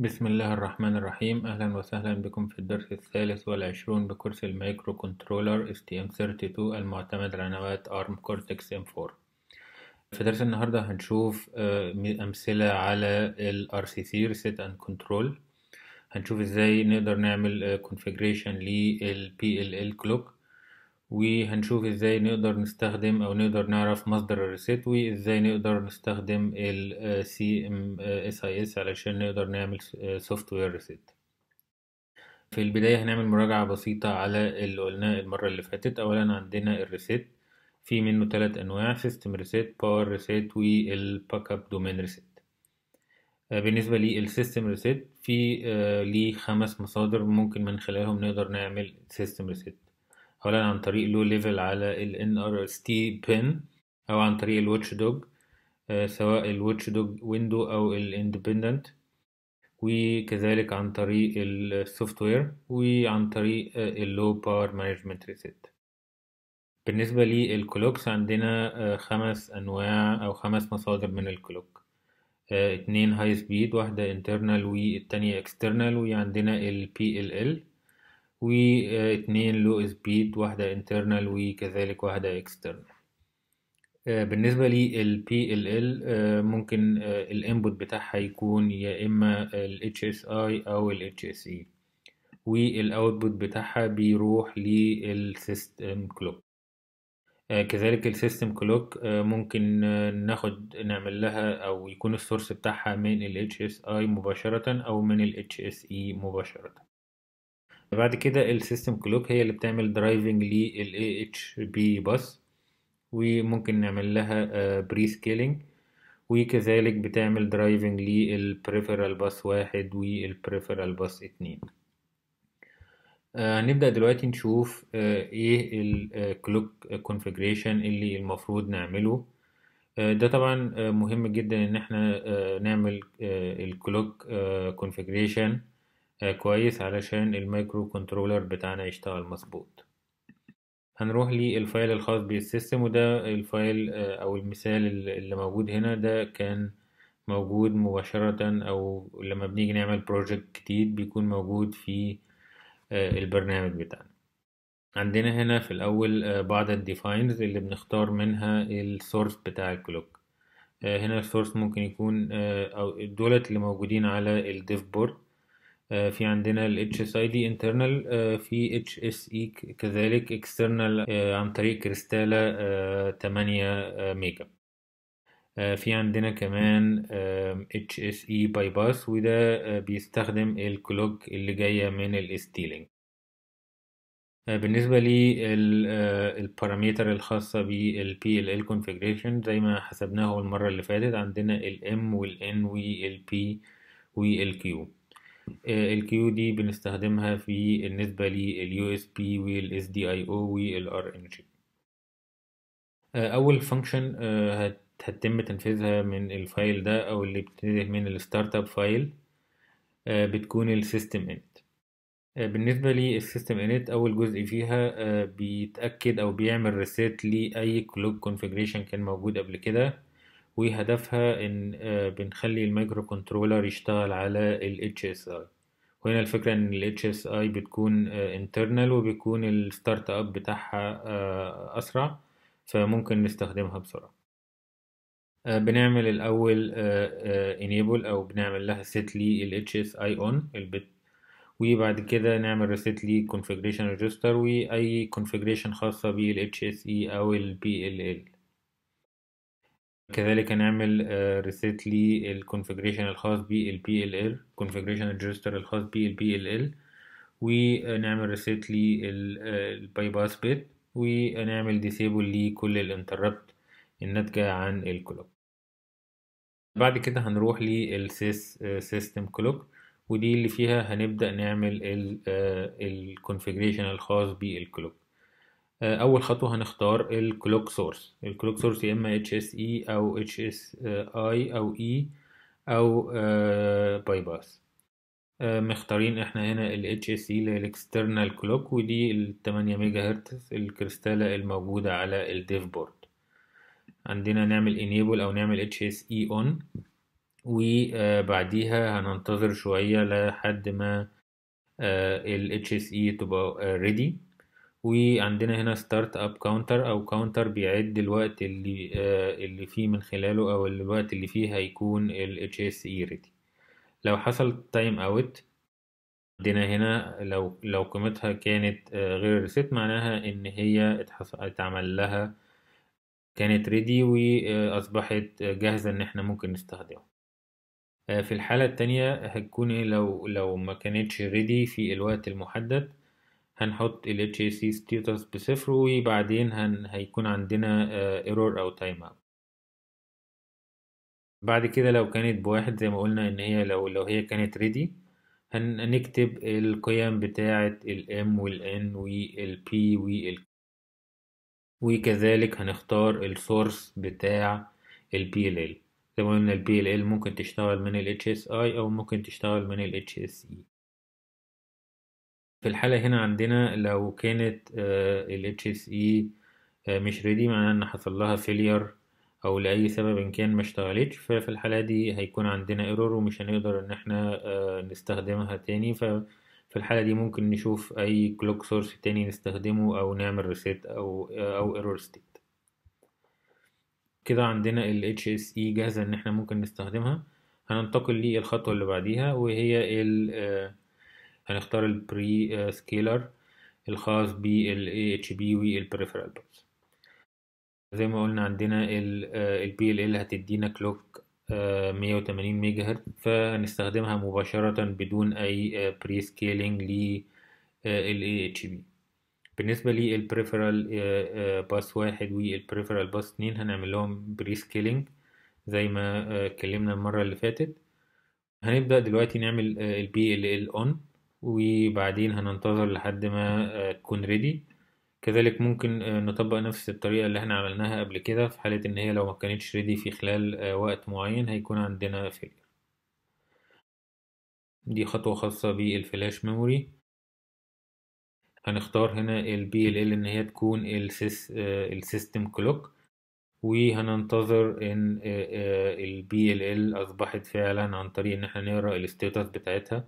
بسم الله الرحمن الرحيم أهلا وسهلا بكم في الدرس الثالث والعشرون بكورس المايكرو كنترولر STM32 المعتمد على نواة ARM Cortex M4 في درس النهاردة هنشوف آه، أمثلة على ال RCC Reset and Control هنشوف ازاي نقدر نعمل آه، configuration لل PLL Clock وهنشوف ازاي نقدر نستخدم او نقدر نعرف مصدر الريسيت وازاي نقدر نستخدم ال CMSIS علشان نقدر نعمل سوفت وير ريسيت في البداية هنعمل مراجعة بسيطة على اللي قلناه المرة اللي فاتت اولا عندنا الريسيت في منه ثلاث انواع سيستم ريسيت باور ريسيت والباك اب دومين ريسيت بالنسبة للسيستم ريسيت في آه، ليه خمس مصادر ممكن من خلالهم نقدر نعمل سيستم ريسيت اولا عن طريق لو ليفل على ال NRST بن او عن طريق الواتش آه، دوج سواء الواتش دوج ويندو او الاندبندنت وكذلك عن طريق السوفت وير وعن طريق اللو باور مانجمنت ريسيت بالنسبة للكلوكس عندنا آه، خمس أنواع أو خمس مصادر من الكلوك آه، اتنين هاي سبيد واحدة internal والتانية external وعندنا ال PLL واثنين لو سبيد واحدة انترنال وكذلك واحدة اكسترنال آه، بالنسبة لي ال PLL آه، ممكن آه، الانبوت بتاعها يكون يا اما ال HSI او ال HSE والاوتبوت بتاعها بيروح للسيستم كلوك كذلك السيستم كلوك ممكن ناخد نعمل لها او يكون السورس بتاعها من ال HSI مباشرة او من ال HSE مباشرة بعد كده السيستم كلوك هي اللي بتعمل درايفنج للـ AHB بس وممكن نعمل لها بري آه، سكيلينج وكذلك بتعمل درايفنج للبريفرال بس واحد والبريفرال بس اتنين هنبدأ آه، دلوقتي نشوف آه، ايه Clock كونفجريشن اللي المفروض نعمله ده طبعا مهم جدا ان احنا نعمل الكلوك كونفجريشن آه، كويس علشان المايكرو كنترولر بتاعنا يشتغل مظبوط هنروح للفايل الخاص بالسيستم وده الفايل آه، او المثال اللي موجود هنا ده كان موجود مباشرة او لما بنيجي نعمل بروجكت جديد بيكون موجود في آه، البرنامج بتاعنا عندنا هنا في الاول بعض الديفاينز اللي بنختار منها السورس بتاع الكلوك هنا السورس ممكن يكون او دولت اللي موجودين على الديف بورد آه، في عندنا ال HSID internal آه، في HSE كذلك external آه، عن طريق كريستالة 8 ميجا في عندنا كمان HSE bypass وده بيستخدم الكلوك اللي جاية من الستيلينج بالنسبة للبارامتر الخاصة بال PLL configuration زي ما حسبناه المرة اللي فاتت عندنا ال M وال N وال P وال Q الكيو دي بنستخدمها في النسبة لليو اس بي والاس دي اي او والار ان جي اول فانكشن آه، هتتم تنفيذها من الفايل ده او اللي بتنتهي من الستارت اب فايل آه، بتكون السيستم انت آه، بالنسبة للسيستم انت اول جزء فيها بيتأكد او بيعمل ريسيت لأي كلوك كونفيجريشن كان موجود قبل كده وهدفها ان آه، بنخلي المايكرو كنترولر يشتغل على ال HSI وهنا الفكرة ان ال HSI بتكون آه، internal وبيكون الستارت اب بتاعها آه، اسرع فممكن نستخدمها بسرعة بنعمل الاول enable او بنعمل لها set لي ال HSI on البت وبعد كده نعمل reset لي configuration register واي configuration خاصة بال HSE او ال PLL كذلك هنعمل ريسيت آه، للكونفجريشن الخاص بي ال ال كونفجريشن ريجستر الخاص بي ال آه، ال ونعمل ريسيت للباي باس بيت ونعمل ديسيبل لكل الانتربت الناتجة عن الكلوك بعد كده هنروح للسيس سيستم كلوك ودي اللي فيها هنبدأ نعمل الكونفجريشن آه، الخاص بالكلوك آه، اول خطوه هنختار الكلوك سورس الكلوك سورس يا اما اتش اس اي او اتش اس اي او اي e او باي آه، باس آه، مختارين احنا هنا ال HSE اللي هي الاكسترنال كلوك ودي ال 8 ميجا هرتز الكريستالة الموجودة على الديف بورد عندنا نعمل enable او نعمل HSE on وبعديها هننتظر شوية لحد ما ال HSE تبقى ready وعندنا هنا ستارت اب كاونتر او كاونتر بيعد الوقت اللي آه اللي فيه من خلاله او الوقت اللي فيه هيكون ال HSE ready لو حصل تايم اوت عندنا هنا لو لو قيمتها كانت آه غير ريسيت معناها ان هي اتعمل لها كانت ريدي واصبحت آه، جاهزه ان احنا ممكن نستخدمها آه، في الحاله التانية هتكون إيه؟ لو لو ما كانتش ريدي في الوقت المحدد هنحط ال HAC status بصفر وبعدين هن هيكون عندنا آه، error أو time out بعد كده لو كانت بواحد زي ما قلنا إن هي لو لو هي كانت ready هنكتب القيم بتاعة ال M وال N وال P وال وكذلك هنختار السورس بتاع ال PLL زي ما قلنا ال PLL ممكن تشتغل من ال HSI أو ممكن تشتغل من ال HSE في الحالة هنا عندنا لو كانت آه، ال HSE آه، مش ريدي معناها إن حصل لها فيلير أو لأي سبب إن كان مشتغلتش ففي الحالة دي هيكون عندنا ايرور ومش هنقدر إن احنا آه، نستخدمها تاني ففي الحالة دي ممكن نشوف أي كلوك سورس تاني نستخدمه أو نعمل ريسيت أو أو ايرور ستيت كده عندنا ال HSE جاهزة إن احنا ممكن نستخدمها هننتقل للخطوة اللي بعديها وهي ال هنختار البري سكيلر الخاص بال AHB والبريفرال بيرز زي ما قلنا عندنا ال آه، PLL هتدينا كلوك 180 ميجا هرتز فهنستخدمها مباشرة بدون أي بري سكيلينج لل AHB بالنسبة للبريفرال باس آه، آه، واحد والبريفرال باس اتنين هنعمل لهم بري سكيلينج زي ما اتكلمنا المرة اللي فاتت هنبدأ دلوقتي نعمل ال PLL on وبعدين هننتظر لحد ما آه، تكون ريدي كذلك ممكن آه، نطبق نفس الطريقة اللي احنا عملناها قبل كده في حالة ان هي لو ما كانتش ريدي في خلال آه، وقت معين هيكون عندنا فيلير دي خطوة خاصة بالفلاش ميموري هنختار هنا ال BLL ان هي تكون السيستم كلوك وهننتظر ان ال BLL اصبحت فعلا عن طريق ان احنا نقرا الستيتس بتاعتها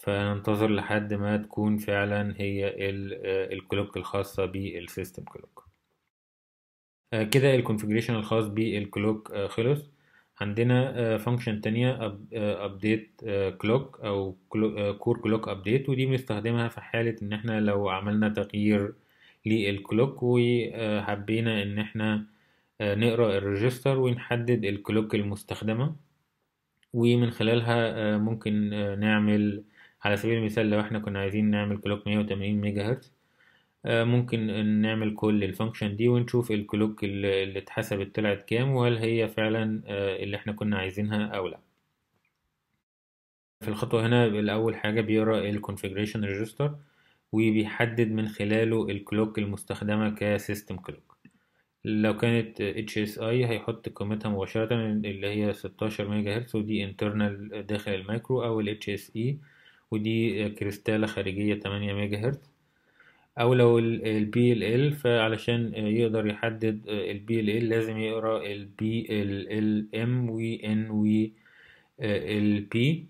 فننتظر لحد ما تكون فعلا هي آه، الكلوك الخاصة بالسيستم كلوك آه، كده الكونفجريشن الخاص بالكلوك آه، خلص عندنا فانكشن تانية ابديت كلوك او كور كلوك ابديت ودي بنستخدمها في حالة ان احنا لو عملنا تغيير للكلوك وحبينا ان احنا نقرا الريجستر ونحدد الكلوك المستخدمة ومن خلالها ممكن نعمل على سبيل المثال لو احنا كنا عايزين نعمل كلوك 180 ميجا هرتز ممكن نعمل كل الفانكشن دي ونشوف الكلوك اللي اتحسبت طلعت كام وهل هي فعلا آه، اللي احنا كنا عايزينها او لا في الخطوة هنا الأول حاجة بيقرأ الكونفيجريشن ريجستر وبيحدد من خلاله الكلوك المستخدمة كسيستم كلوك لو كانت HSI هيحط قيمتها مباشرة اللي هي 16 ميجا هرتز ودي internal داخل المايكرو أو ال HSE ودي كريستالة خارجية 8 ميجا هرتز او لو البي ال ال فعلشان يقدر يحدد البي ال ال لازم يقرا البي ال ال ام وي ان وي ال بي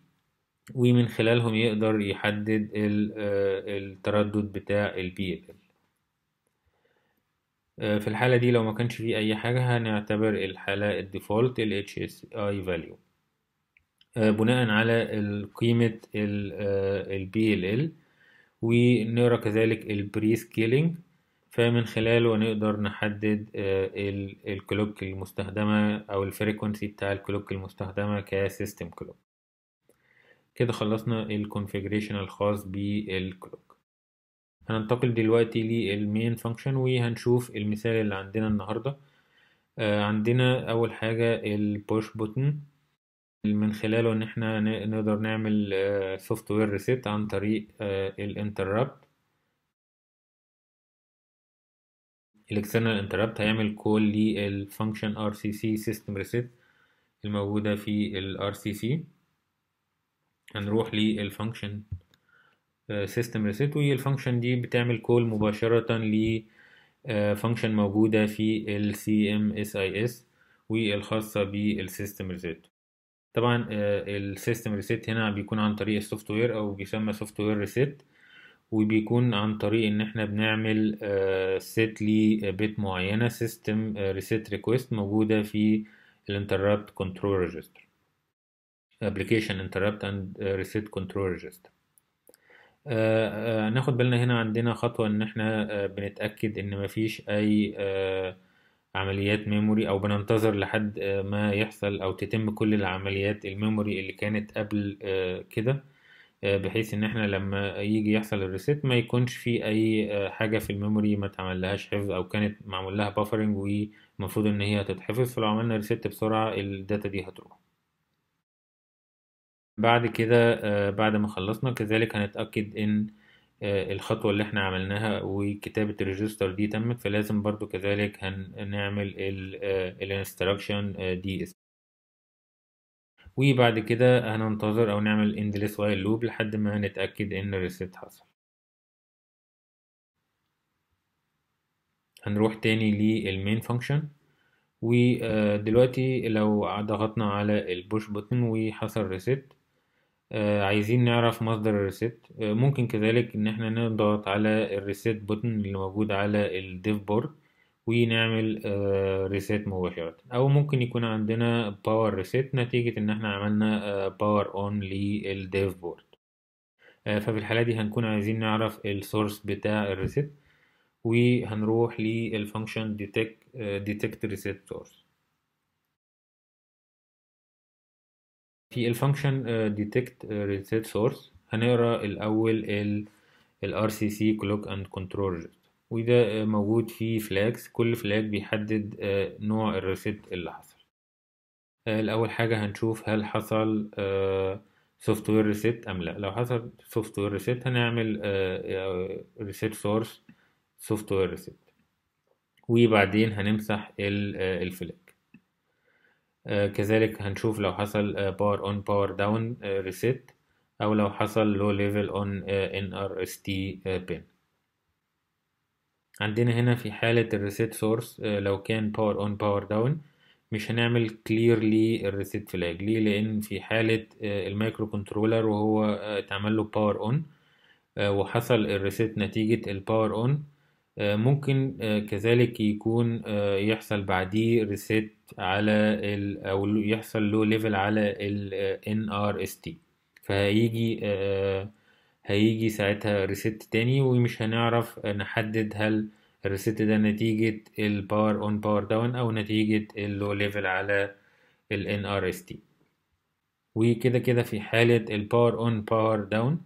ومن خلالهم يقدر يحدد التردد بتاع البي ال ال في الحالة دي لو ما كانش فيه أي حاجة هنعتبر الحالة الديفولت ال HSI value آه، بناء على قيمة ال آه، BLL ونقرا كذلك البريث كيلينج فمن خلاله نقدر نحدد آه، الكلوك المستخدمة أو الفريكونسي بتاع الكلوك المستخدمة كسيستم كلوك كده خلصنا الكونفيجريشن الخاص بالكلوك هننتقل دلوقتي للمين فانكشن وهنشوف المثال اللي عندنا النهاردة عندنا أول حاجة البوش بوتن من خلاله ان احنا نقدر نعمل سوفت وير ريسيت عن طريق الانتربت الاكسترنال انتربت هيعمل كول للفانكشن ار سي سي سيستم ريسيت الموجوده في الار سي سي هنروح للفانكشن سيستم ريسيت والفانكشن دي بتعمل كول مباشره ل فانكشن آه، موجوده في ال سي ام اس اي اس والخاصه بالسيستم ريسيت طبعا آه، السيستم ريسيت هنا بيكون عن طريق السوفت وير او بيسمى سوفت وير ريسيت وبيكون عن طريق ان احنا بنعمل سيت آه، لبيت معينه سيستم ريسيت ريكويست موجوده في الانتربت كنترول ريجستر ابلكيشن انتربت اند ريسيت كنترول ريجستر ناخد بالنا هنا عندنا خطوة ان احنا آه، بنتأكد ان مفيش اي عمليات ميموري او بننتظر لحد آه، ما يحصل او تتم كل العمليات الميموري اللي كانت قبل آه، كده آه، بحيث ان احنا لما يجي يحصل الريسيت ما يكونش في اي حاجه في الميموري ما لهاش حفظ او كانت معمول لها بافرنج ومفروض ان هي هتتحفظ فلو عملنا ريسيت بسرعه الداتا دي هتروح بعد كده بعد ما خلصنا كذلك هنتاكد ان آه، الخطوة اللي احنا عملناها وكتابة الريجستر دي تمت فلازم برضو كذلك هنعمل آه، الانستراكشن آه، دي اس وبعد كده هننتظر او نعمل اندلس وايل لوب لحد ما نتأكد ان الريست حصل هنروح تاني للمين فانكشن ودلوقتي لو ضغطنا على البوش بوتن وحصل ريست آه، عايزين نعرف مصدر الريسيت آه، ممكن كذلك ان احنا نضغط على الريسيت بوتن اللي موجود على الديف بورد ونعمل آه، ريسيت مباشرة او ممكن يكون عندنا باور ريسيت نتيجة ان احنا عملنا باور اون للديف بورد ففي الحالة دي هنكون عايزين نعرف السورس بتاع الريسيت وهنروح للفانكشن ديتكت ديتكت ريسيت سورس في الفانكشن ديتكت uh, uh, reset سورس هنقرا الاول الار سي سي كلوك اند كنترول وده uh, موجود في فلاجز كل فلاج بيحدد نوع الريسيت اللي حصل الاول حاجه هنشوف هل حصل سوفت وير ريسيت ام لا لو حصل سوفت وير ريسيت هنعمل ريسيت سورس سوفت وير ريسيت وبعدين هنمسح الفلاج آه، كذلك هنشوف لو حصل باور اون باور داون ريسيت او لو حصل لو ليفل اون ان ار اس تي بين عندنا هنا في حالة الريسيت سورس آه، لو كان باور اون باور داون مش هنعمل كليرلي الريسيت فلاج ليه لان في حالة آه، المايكرو كنترولر وهو اتعمل له باور اون وحصل الريسيت نتيجة الباور اون آه، ممكن آه، كذلك يكون آه، يحصل بعديه ريسيت على ال او يحصل لو ليفل على ال NRST فهيجي هيجي ساعتها ريسيت تاني ومش هنعرف نحدد هل الريسيت ده نتيجة الباور اون باور داون او نتيجة اللو ليفل على ال NRST وكده كده في حالة الباور اون باور داون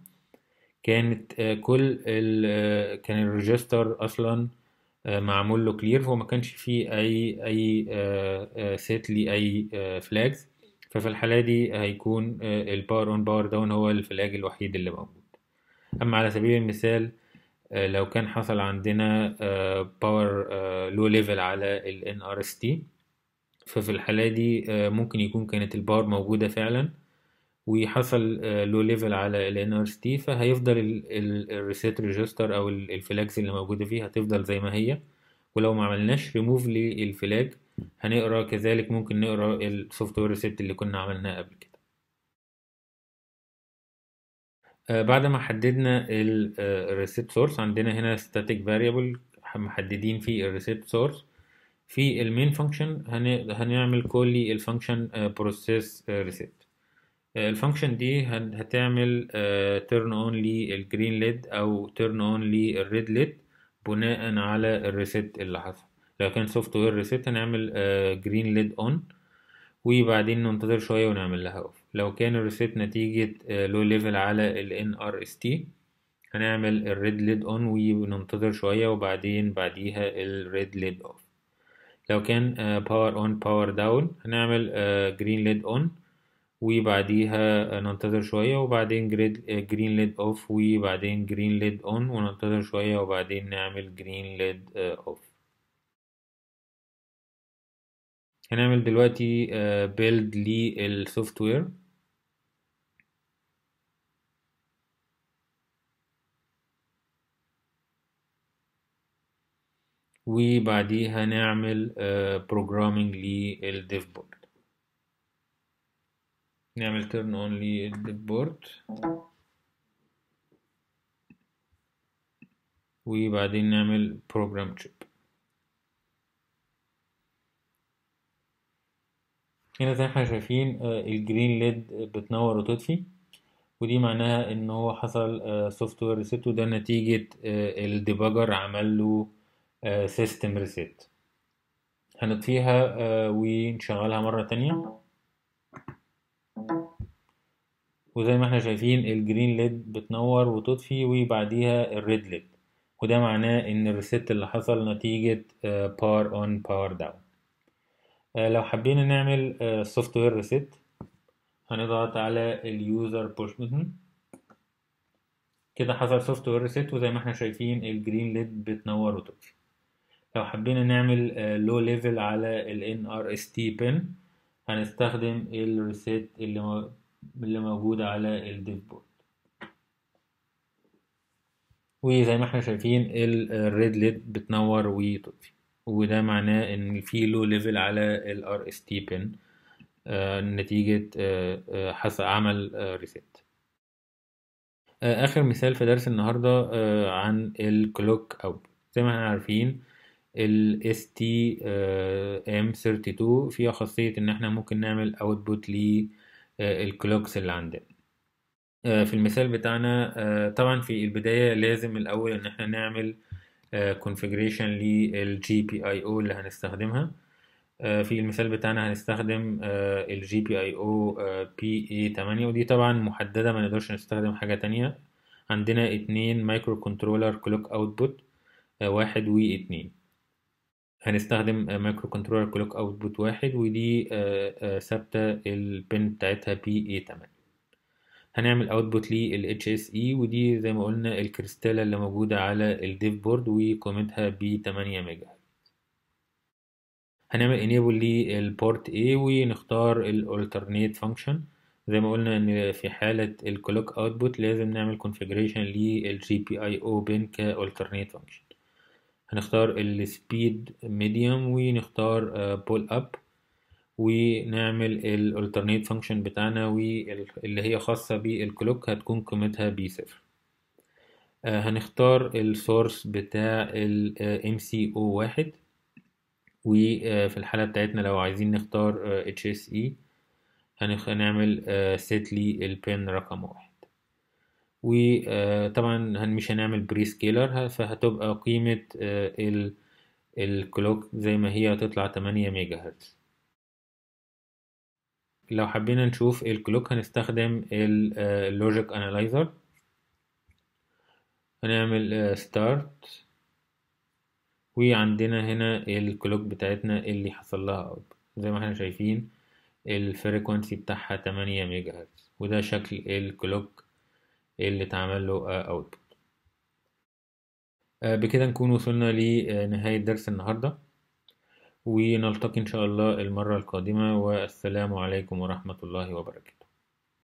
كانت آه، كل ال آه، كان الريجستر اصلا آه، معمول له كلير فهو ما كانش فيه اي اي سيت لاي فلاجز ففي الحاله دي هيكون الباور اون باور داون هو الفلاج الوحيد اللي موجود اما على سبيل المثال لو كان حصل عندنا باور لو ليفل على ال NRST ففي الحالة دي ممكن يكون كانت الباور موجودة فعلا وحصل لو ليفل على ال NRCT فهيفضل الريسيت ريجستر او الفلاجز اللي موجوده فيه هتفضل زي ما هي ولو ما عملناش ريموف للفلاج هنقرا كذلك ممكن نقرا السوفت وير ريسيت اللي كنا عملناه قبل كده آه، بعد ما حددنا الريسيت سورس آه، عندنا هنا static variable محددين فيه الريسيت سورس في المين فانكشن هنعمل كل الفانكشن بروسيس ريسيت آه، الفانكشن دي هتعمل ترن اون للجرين ليد او ترن اون للريد ليد بناء على الريسيت اللي حصل لو كان سوفت وير ريسيت هنعمل جرين ليد اون وبعدين ننتظر شويه ونعمل لها اوف لو كان الريسيت نتيجه لو آه، ليفل على ال NRST هنعمل الريد ليد اون وننتظر شويه وبعدين بعديها الريد ليد اوف لو كان باور اون باور داون هنعمل جرين ليد اون وبعديها ننتظر شوية وبعدين جرين ليد اوف وبعدين جرين ليد اون وننتظر شوية وبعدين نعمل جرين ليد اوف هنعمل دلوقتي بيلد للسوفت وير وبعديها نعمل بروجرامينج للديف بورد نعمل تيرن اون للبورد وبعدين نعمل بروجرام تشيب هنا زي ما احنا شايفين آه، الجرين ليد بتنور وتطفي ودي معناها ان هو حصل سوفت وير ريسيت وده نتيجة آه، الديباجر عمل له سيستم آه، ريسيت هنطفيها ونشغلها مرة تانية وزي ما احنا شايفين الجرين ليد بتنور وتطفي وبعديها الريد ليد وده معناه ان الريست اللي حصل نتيجة باور اون باور داون لو حبينا نعمل سوفت وير ريست هنضغط على اليوزر بوش بوتن كده حصل سوفت وير ريست وزي ما احنا شايفين الجرين ليد بتنور وتطفي لو حبينا نعمل لو آه، ليفل على ال NRST pin هنستخدم الريست اللي من اللي موجودة على الديف بورد وزي ما احنا شايفين الريد ليد بتنور وتطفي وده معناه ان في لو ليفل على ار اس تي بن نتيجة آه، آه، حس عمل ريسيت آه، اخر مثال في درس النهارده عن الكلوك اوت زي ما احنا عارفين ال ام 32 فيها خاصية ان احنا ممكن نعمل اوتبوت ل آه، الكلوكس اللي عندنا آه، في المثال بتاعنا آه، طبعا في البداية لازم الأول إن احنا نعمل كونفجريشن للجي بي اي او اللي هنستخدمها في المثال بتاعنا هنستخدم الجي بي اي او بي اي 8 ودي طبعا محددة ما نقدرش نستخدم حاجة تانية عندنا اتنين مايكرو كنترولر كلوك اوتبوت واحد اتنين هنستخدم مايكرو كنترولر كلوك اوتبوت واحد ودي آه، آه، ثابته البن بتاعتها بي اي 8 هنعمل اوتبوت لل HSE ودي زي ما قلنا الكريستالة اللي موجودة على الديف بورد وقيمتها ب 8 ميجا هنعمل انيبل للبورت اي ونختار الالترنيت فانكشن زي ما قلنا ان في حالة الكلوك اوتبوت لازم نعمل كونفيجريشن للجي بي اي او بن كالترنيت فانكشن هنختار السبيد ميديوم ونختار بول آه, اب ونعمل الالترنيت فانكشن بتاعنا واللي هي خاصة بالكلوك هتكون قيمتها بي صفر آه, هنختار السورس بتاع ال آه, MCO واحد وفي الحالة بتاعتنا لو عايزين نختار HSE هنعمل set لي البين رقم واحد وطبعا مش هنعمل بري سكيلر فهتبقى قيمة آه، الكلوك زي ما هي هتطلع 8 ميجا هرتز لو حبينا نشوف الكلوك هنستخدم اللوجيك انالايزر آه، هنعمل ستارت آه، وعندنا هنا الكلوك بتاعتنا اللي حصل لها اوت زي ما احنا شايفين الفريكونسي بتاعها 8 ميجا هرتز وده شكل الكلوك إيه اللي اتعمل له آه، اوتبوت آه، بكده نكون وصلنا لنهاية درس النهاردة ونلتقي إن شاء الله المرة القادمة والسلام عليكم ورحمة الله وبركاته